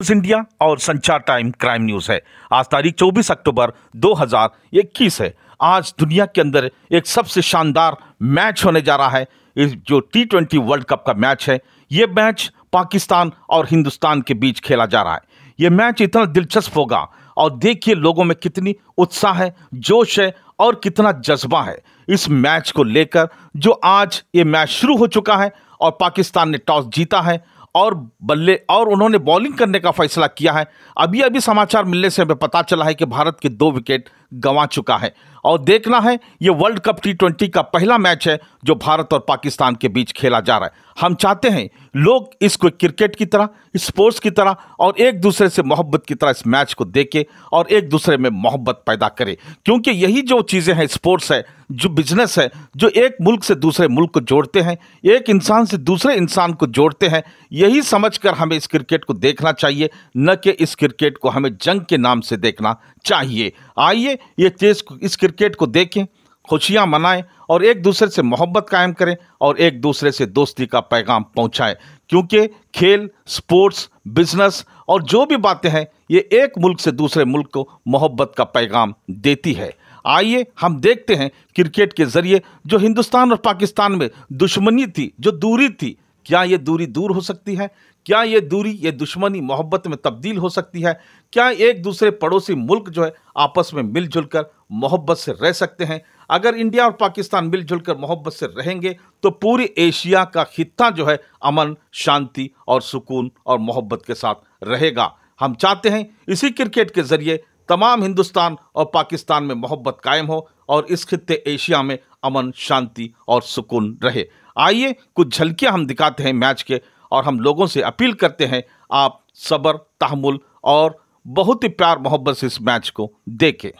news India और संचार time crime news है आज तारीख 24 अक्टूबर 2021 है आज दुनिया के अंदर एक सबसे शानदार मैच होने जा रहा है इस जो टी ट्वेंटी वर्ल्ड कप का मैच है ये मैच पाकिस्तान और हिंदुस्तान के बीच खेला जा रहा है ये मैच इतना दिलचस्प होगा और देखिए लोगों में कितनी उत्साह है जोश है और कितना जज्बा है इस मैच को लेकर जो आज ये मैच शुरू हो चुका है और पाकिस्तान ने टॉस जीता है और बल्ले और उन्होंने बॉलिंग करने का फैसला किया है अभी अभी समाचार मिलने से हमें पता चला है कि भारत के दो विकेट गंवा चुका है और देखना है ये वर्ल्ड कप टी ट्वेंटी का पहला मैच है जो भारत और पाकिस्तान के बीच खेला जा रहा है हम चाहते हैं लोग इसको क्रिकेट की तरह स्पोर्ट्स की तरह और एक दूसरे से मोहब्बत की तरह इस मैच को देखें और एक दूसरे में मोहब्बत पैदा करें क्योंकि यही जो चीज़ें हैं स्पोर्ट्स है जो बिजनेस है जो एक मुल्क से दूसरे मुल्क को जोड़ते हैं एक इंसान से दूसरे इंसान को जोड़ते हैं यही समझकर हमें इस क्रिकेट को देखना चाहिए न कि इस क्रिकेट को हमें जंग के नाम से देखना चाहिए आइए ये चीज़ इस क्रिकेट को देखें खुशियाँ मनाएं और एक दूसरे से मोहब्बत कायम करें और एक दूसरे से दोस्ती का पैगाम पहुँचाएँ क्योंकि खेल स्पोर्ट्स बिजनेस और जो भी बातें हैं ये एक मुल्क से दूसरे मुल्क को मोहब्बत का पैगाम देती है आइए हम देखते हैं क्रिकेट के ज़रिए जो हिंदुस्तान और पाकिस्तान में दुश्मनी थी जो दूरी थी क्या ये दूरी दूर हो सकती है क्या ये दूरी ये दुश्मनी मोहब्बत में तब्दील हो सकती है क्या एक दूसरे पड़ोसी मुल्क जो है आपस में मिलजुल कर मोहब्बत से रह सकते हैं अगर इंडिया और पाकिस्तान मिलजुल कर मोहब्बत से रहेंगे तो पूरी एशिया का खिता जो है अमन शांति और सुकून और मोहब्बत के साथ रहेगा हम चाहते हैं इसी क्रिकेट के ज़रिए तमाम हिंदुस्तान और पाकिस्तान में मोहब्बत कायम हो और इस खत्ते एशिया में अमन शांति और सुकून रहे आइए कुछ झलकियाँ हम दिखाते हैं मैच के और हम लोगों से अपील करते हैं आप सब्र तहमुल और बहुत ही प्यार मोहब्बत से इस मैच को देखें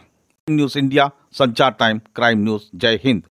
news India Sanchar time crime news जय हिंद